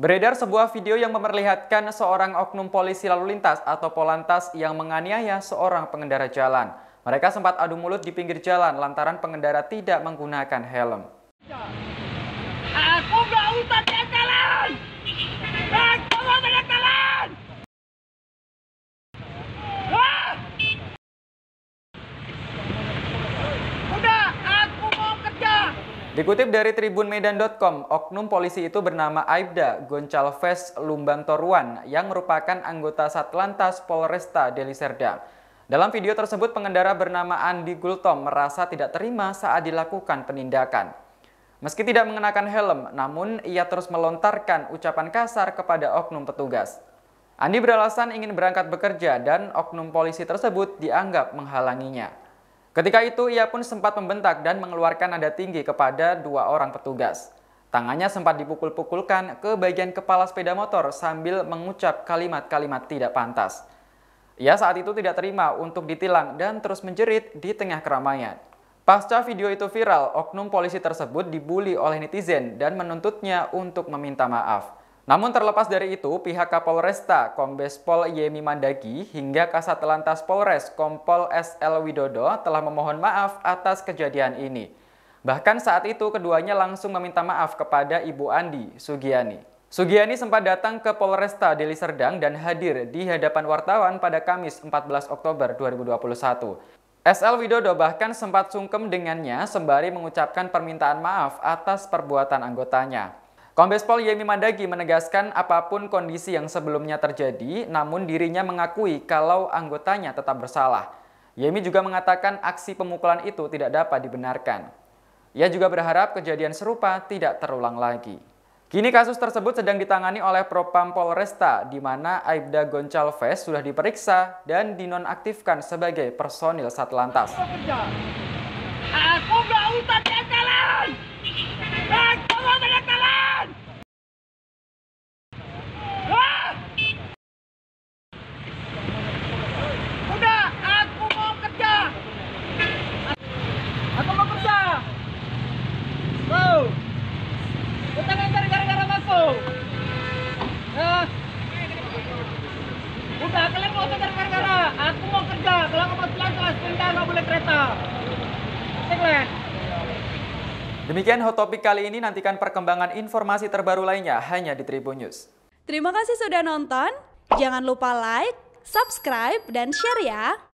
Beredar sebuah video yang memperlihatkan seorang oknum polisi lalu lintas atau polantas yang menganiaya seorang pengendara jalan. Mereka sempat adu mulut di pinggir jalan lantaran pengendara tidak menggunakan helm. Aku gak Dikutip dari tribunmedan.com, oknum polisi itu bernama Aibda Goncalves Lumbang Toruan yang merupakan anggota Satlantas Polresta Deli Serdang. Dalam video tersebut, pengendara bernama Andi Gultom merasa tidak terima saat dilakukan penindakan. Meski tidak mengenakan helm, namun ia terus melontarkan ucapan kasar kepada oknum petugas. Andi beralasan ingin berangkat bekerja dan oknum polisi tersebut dianggap menghalanginya. Ketika itu ia pun sempat membentak dan mengeluarkan nada tinggi kepada dua orang petugas. Tangannya sempat dipukul-pukulkan ke bagian kepala sepeda motor sambil mengucap kalimat-kalimat tidak pantas. Ia saat itu tidak terima untuk ditilang dan terus menjerit di tengah keramaian. Pasca video itu viral, oknum polisi tersebut dibully oleh netizen dan menuntutnya untuk meminta maaf. Namun terlepas dari itu, pihak Kapolresta Kombes Pol Yemi Mandagi hingga Kasat Lantas Polres Kompol SL Widodo telah memohon maaf atas kejadian ini. Bahkan saat itu keduanya langsung meminta maaf kepada Ibu Andi Sugiani. Sugiani sempat datang ke Polresta Deli Serdang dan hadir di hadapan wartawan pada Kamis 14 Oktober 2021. SL Widodo bahkan sempat sungkem dengannya sembari mengucapkan permintaan maaf atas perbuatan anggotanya. Kombes Pol Yemi Mandagi menegaskan apapun kondisi yang sebelumnya terjadi, namun dirinya mengakui kalau anggotanya tetap bersalah. Yemi juga mengatakan aksi pemukulan itu tidak dapat dibenarkan. Ia juga berharap kejadian serupa tidak terulang lagi. Kini kasus tersebut sedang ditangani oleh Propam Polresta, di mana Aibda Goncalves sudah diperiksa dan dinonaktifkan sebagai personil Satlantas. Aku gak Nah. Demikian hot topik kali ini, nantikan perkembangan informasi terbaru lainnya hanya di Tribun News. Terima kasih sudah nonton, jangan lupa like, subscribe, dan share ya!